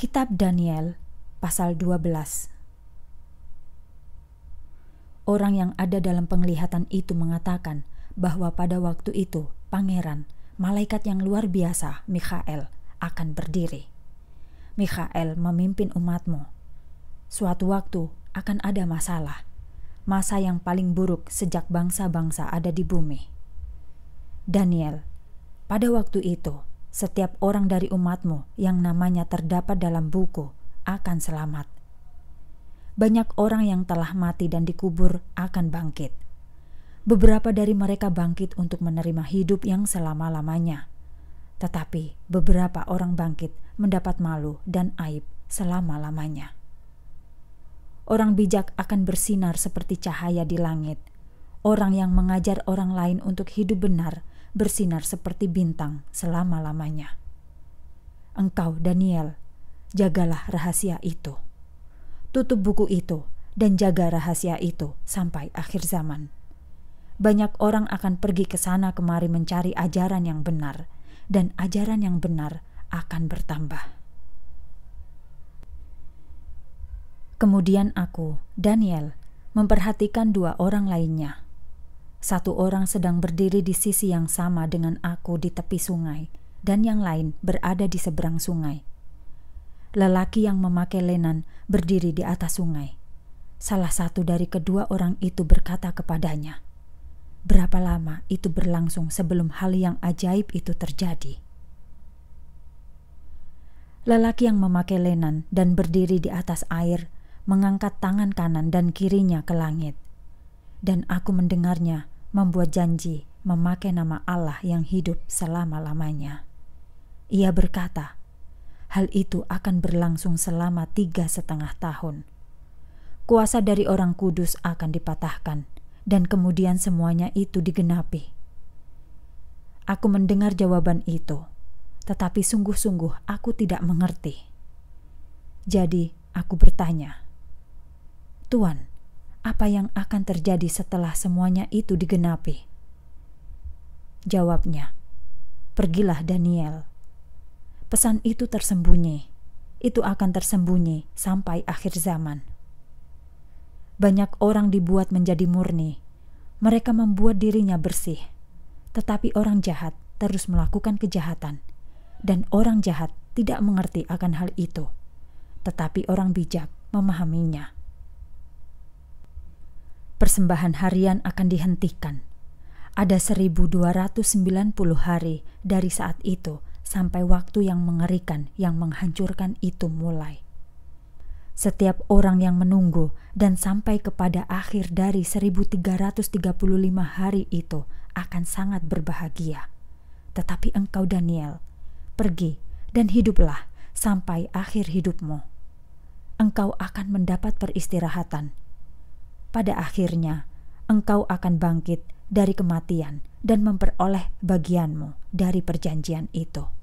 Kitab Daniel pasal 12 Orang yang ada dalam penglihatan itu mengatakan bahwa pada waktu itu pangeran, malaikat yang luar biasa, Mikhael, akan berdiri. Mikhael memimpin umatmu. Suatu waktu akan ada masalah, masa yang paling buruk sejak bangsa-bangsa ada di bumi. Daniel, pada waktu itu, setiap orang dari umatmu yang namanya terdapat dalam buku akan selamat. Banyak orang yang telah mati dan dikubur akan bangkit. Beberapa dari mereka bangkit untuk menerima hidup yang selama-lamanya, tetapi beberapa orang bangkit mendapat malu dan aib selama-lamanya. Orang bijak akan bersinar seperti cahaya di langit. Orang yang mengajar orang lain untuk hidup benar bersinar seperti bintang selama-lamanya. Engkau, Daniel, jagalah rahasia itu. Tutup buku itu dan jaga rahasia itu sampai akhir zaman. Banyak orang akan pergi ke sana kemari mencari ajaran yang benar, dan ajaran yang benar akan bertambah. Kemudian aku, Daniel, memperhatikan dua orang lainnya, satu orang sedang berdiri di sisi yang sama dengan aku di tepi sungai, dan yang lain berada di seberang sungai. Lelaki yang memakai lenan berdiri di atas sungai. Salah satu dari kedua orang itu berkata kepadanya, "Berapa lama itu berlangsung sebelum hal yang ajaib itu terjadi?" Lelaki yang memakai lenan dan berdiri di atas air mengangkat tangan kanan dan kirinya ke langit dan aku mendengarnya membuat janji memakai nama Allah yang hidup selama-lamanya. Ia berkata, hal itu akan berlangsung selama tiga setengah tahun. Kuasa dari orang kudus akan dipatahkan, dan kemudian semuanya itu digenapi. Aku mendengar jawaban itu, tetapi sungguh-sungguh aku tidak mengerti. Jadi, aku bertanya, "Tuan, apa yang akan terjadi setelah semuanya itu digenapi? Jawabnya, "Pergilah, Daniel. Pesan itu tersembunyi, itu akan tersembunyi sampai akhir zaman." Banyak orang dibuat menjadi murni. Mereka membuat dirinya bersih, tetapi orang jahat terus melakukan kejahatan, dan orang jahat tidak mengerti akan hal itu. Tetapi orang bijak memahaminya persembahan harian akan dihentikan. Ada 1290 hari dari saat itu sampai waktu yang mengerikan yang menghancurkan itu mulai. Setiap orang yang menunggu dan sampai kepada akhir dari 1335 hari itu akan sangat berbahagia. Tetapi engkau Daniel, pergi dan hiduplah sampai akhir hidupmu. Engkau akan mendapat peristirahatan pada akhirnya engkau akan bangkit dari kematian dan memperoleh bagianmu dari perjanjian itu.